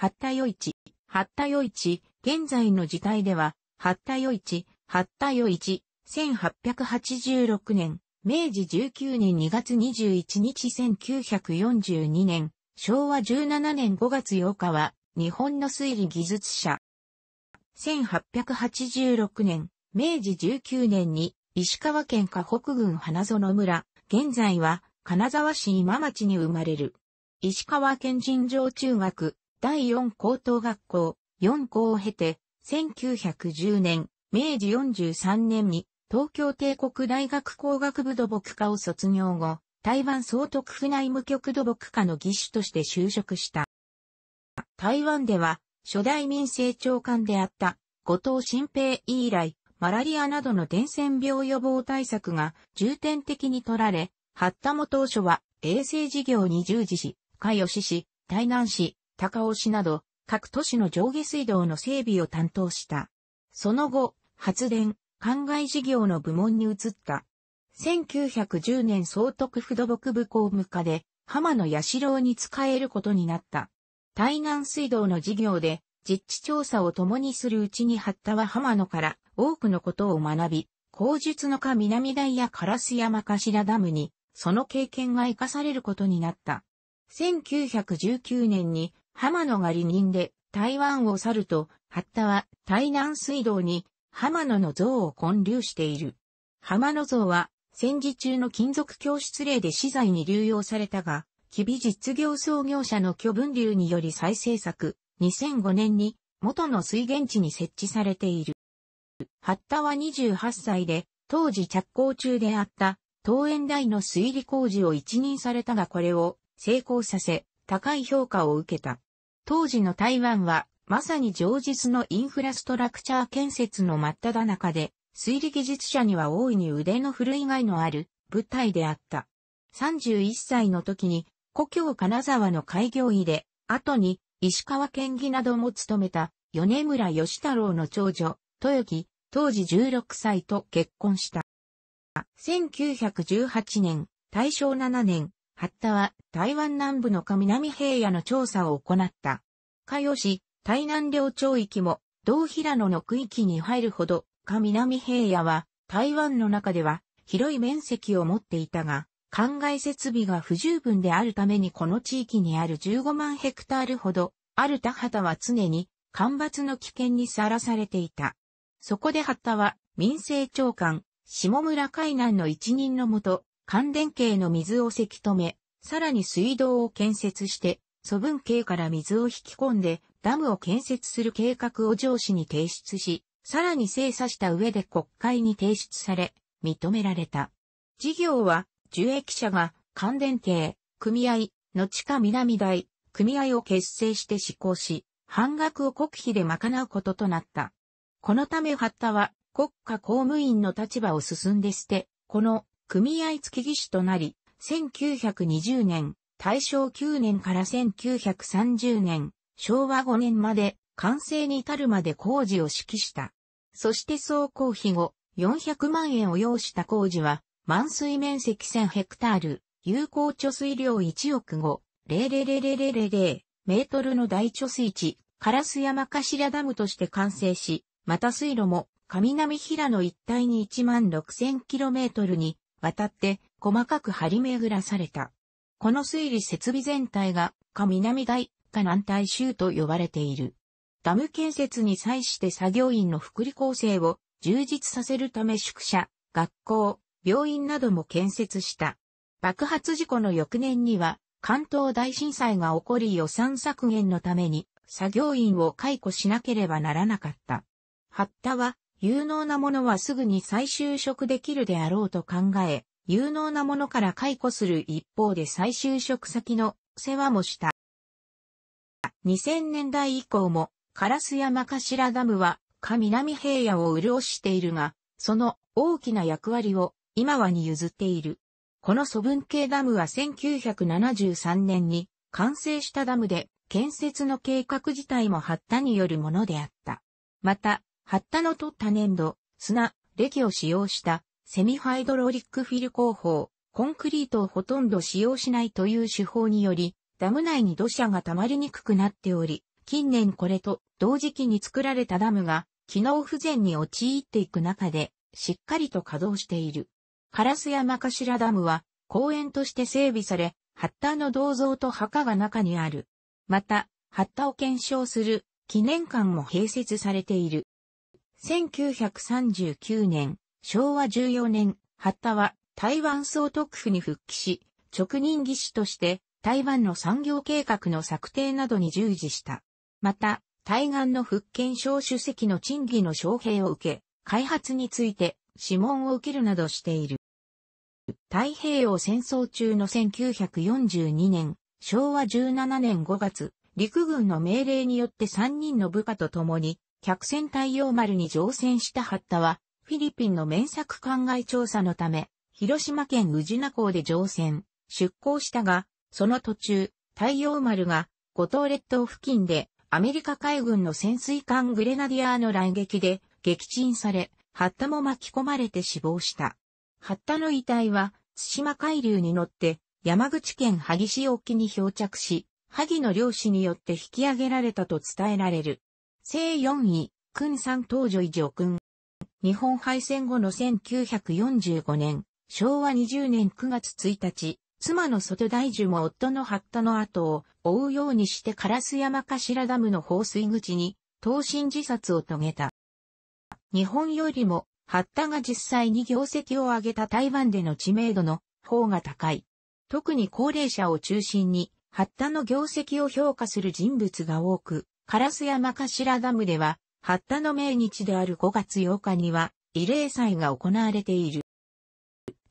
八田与一、八田与一、現在の時代では、八田与一、八田与一、1886年、明治19年2月21日1942年、昭和17年5月8日は、日本の推理技術者。1886年、明治19年に、石川県河北郡花園村、現在は、金沢市今町に生まれる。石川県尋常中学、第4高等学校、4校を経て、1910年、明治43年に、東京帝国大学工学部土木科を卒業後、台湾総督府内務局土木科の技師として就職した。台湾では、初代民政長官であった、後藤新平以来、マラリアなどの伝染病予防対策が重点的に取られ、八田も当初は衛生事業に従事し、海吉市、台南市、高尾市など、各都市の上下水道の整備を担当した。その後、発電、灌漑事業の部門に移った。1910年総督府土木部公務課で、浜野八郎に仕えることになった。台南水道の事業で、実地調査を共にするうちに八田は浜野から多くのことを学び、口述のか南台や烏山頭ダムに、その経験が活かされることになった。1919年に浜野が離任で台湾を去ると、八田は台南水道に浜野の像を建立している。浜野像は戦時中の金属教室令で資材に流用されたが、吉備実業創業者の巨分流により再制作、2005年に元の水源地に設置されている。八田は28歳で、当時着工中であった桃園台の水利工事を一任されたがこれを成功させ、高い評価を受けた。当時の台湾は、まさに上実のインフラストラクチャー建設の真っ只中で、水利技術者には大いに腕の振るいがいのある舞台であった。31歳の時に、故郷金沢の開業医で、後に石川県議なども務めた米村義太郎の長女、豊木、当時16歳と結婚した。1918年、大正7年、八田は台湾南部の下南平野の調査を行った。かよし、台南領町域も、同平野の区域に入るほど、下南平野は、台湾の中では、広い面積を持っていたが、灌漑設備が不十分であるためにこの地域にある15万ヘクタールほど、ある田畑は常に干ばつの危険にさらされていた。そこで田は民政長官、下村海南の一任のもと、関連系の水をせき止め、さらに水道を建設して、素分系から水を引き込んで、ダムを建設する計画を上司に提出し、さらに精査した上で国会に提出され、認められた。事業は、受益者が関連系、組合、の地下南大、組合を結成して施行し、半額を国費で賄うこととなった。このため八田は国家公務員の立場を進んで捨て、この組合付き技師となり、1920年、大正9年から1930年、昭和5年まで完成に至るまで工事を指揮した。そして総工費後、400万円を要した工事は、満水面積1000ヘクタール、有効貯水量1億5、0 0 0 0メートルの大貯水池、カラス山頭ダムとして完成し、また水路も、上南平の一帯に1万6 0 0 0トルに渡って細かく張り巡らされた。この水利設備全体が、か南大、か南大州と呼ばれている。ダム建設に際して作業員の福利構成を充実させるため宿舎、学校、病院なども建設した。爆発事故の翌年には、関東大震災が起こり予算削減のために、作業員を解雇しなければならなかった。発田は、有能なものはすぐに再就職できるであろうと考え、有能なものから解雇する一方で再就職先の世話もした。2000年代以降も、カラス山頭ダムは、か南平野を潤しているが、その大きな役割を今はに譲っている。この素文系ダムは1973年に完成したダムで、建設の計画自体も発端によるものであった。また、ハッタの取った粘土、砂、歴を使用したセミハイドロリックフィル工法、コンクリートをほとんど使用しないという手法により、ダム内に土砂が溜まりにくくなっており、近年これと同時期に作られたダムが機能不全に陥っていく中で、しっかりと稼働している。カラス山頭ダムは公園として整備され、ハッタの銅像と墓が中にある。また、ハッタを検証する記念館も併設されている。1939年、昭和14年、八田は台湾総督府に復帰し、直任技師として台湾の産業計画の策定などに従事した。また、対岸の福建省主席の賃金の招聘を受け、開発について諮問を受けるなどしている。太平洋戦争中の1942年、昭和17年5月、陸軍の命令によって3人の部下と共に客船太陽丸に乗船したハッタは、フィリピンの面作灌漑調査のため、広島県宇品港で乗船、出港したが、その途中、太陽丸が、五島列島付近で、アメリカ海軍の潜水艦グレナディアーの来撃で、撃沈され、ハッタも巻き込まれて死亡した。ハッタの遺体は、津島海流に乗って、山口県萩市沖に漂着し、萩の漁師によって引き上げられたと伝えられる。正4位、君三東女以上君。日本敗戦後の1945年、昭和20年9月1日、妻の外大樹も夫の八田の後を追うようにして烏山頭ダムの放水口に、投身自殺を遂げた。日本よりも、八田が実際に業績を上げた台湾での知名度の方が高い。特に高齢者を中心に、八田の業績を評価する人物が多く、カラス山頭ダムでは、八田の命日である5月8日には、慰霊祭が行われている。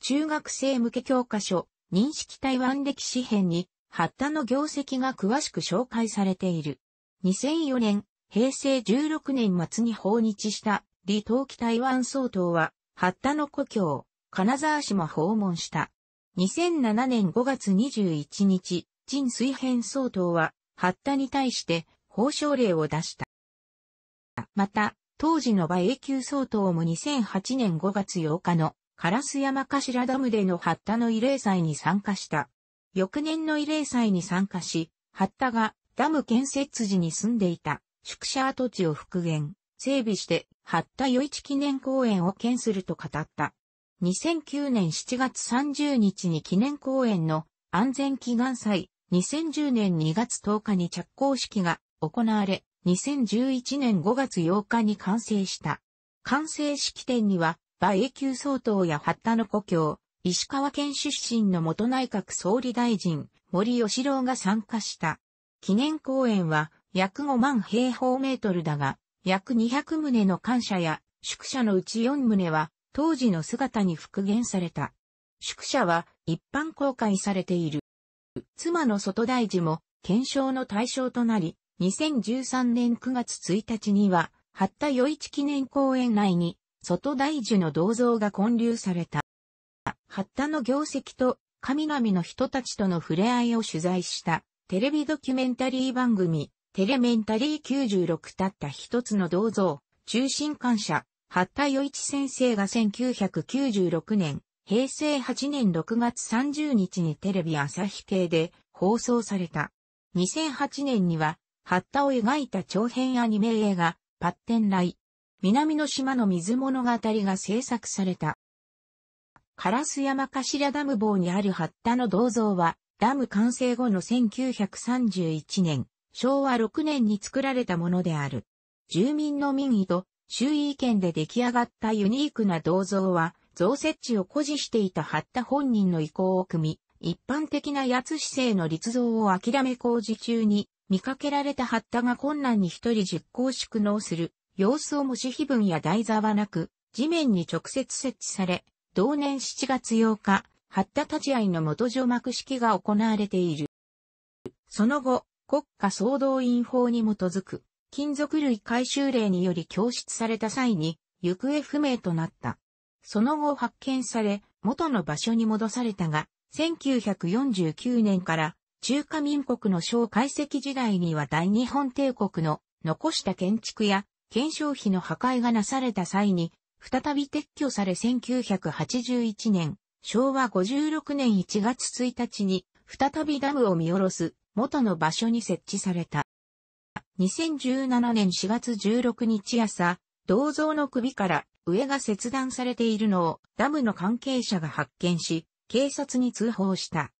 中学生向け教科書、認識台湾歴史編に、八田の業績が詳しく紹介されている。2004年、平成16年末に訪日した李登記台湾総統は、八田の故郷、金沢市も訪問した。2007年5月21日、陳水編総統は、八田に対して、法渉令を出した。また、当時の馬永久総統も2008年5月8日の烏山頭ダムでの発田の慰霊祭に参加した。翌年の慰霊祭に参加し、発田がダム建設時に住んでいた宿舎跡地を復元、整備して発田余市記念公園を建すると語った。2009年7月30日に記念公園の安全祈願祭、2010年2月10日に着工式が行われ、2011年5月8日に完成した。完成式典には、馬英九総統や八田の故郷、石川県出身の元内閣総理大臣、森吉郎が参加した。記念公演は、約5万平方メートルだが、約200棟の感謝や宿舎のうち4棟は当時の姿に復元された。宿舎は一般公開されている。妻の外大臣も検証の対象となり、2013年9月1日には、八田余一記念公園内に、外大樹の銅像が建立された。八田の業績と、神々の人たちとの触れ合いを取材した、テレビドキュメンタリー番組、テレメンタリー96たった一つの銅像、中心感謝、八田余一先生が1996年、平成8年6月30日にテレビ朝日系で放送された。2008年にはハッタを描いた長編アニメ映画、パッテンライ。南の島の水物語が制作された。カラス山頭ダム棒にあるハッタの銅像は、ダム完成後の1931年、昭和6年に作られたものである。住民の民意と周囲意見で出来上がったユニークな銅像は、増設置を誇示していたハッタ本人の意向を組み、一般的な八つ姿勢の立像を諦め工事中に見かけられた発田が困難に一人実行縮納する様子を模し碑文や台座はなく、地面に直接設置され、同年7月8日、発田立ち会いの元除幕式が行われている。その後、国家総動員法に基づく、金属類回収令により供出された際に、行方不明となった。その後発見され、元の場所に戻されたが、1949年から中華民国の小解析時代には大日本帝国の残した建築や検証費の破壊がなされた際に、再び撤去され1981年、昭和56年1月1日に、再びダムを見下ろす元の場所に設置された。2017年4月16日朝、銅像の首から上が切断されているのをダムの関係者が発見し、警察に通報した。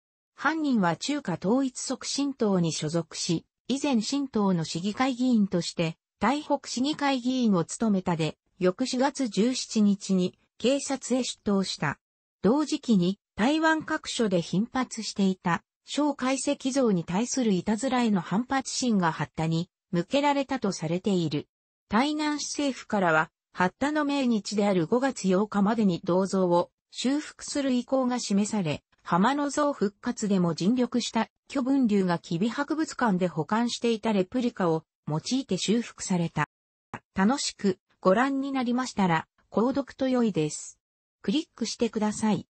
犯人は中華統一促進党に所属し、以前新党の市議会議員として、台北市議会議員を務めたで、翌4月17日に警察へ出頭した。同時期に台湾各所で頻発していた、蒋介石像に対するいたずらへの反発心が発端に向けられたとされている。台南市政府からは、発端の命日である5月8日までに銅像を修復する意向が示され、浜の像復活でも尽力した巨文流が吉備博物館で保管していたレプリカを用いて修復された。楽しくご覧になりましたら、購読と良いです。クリックしてください。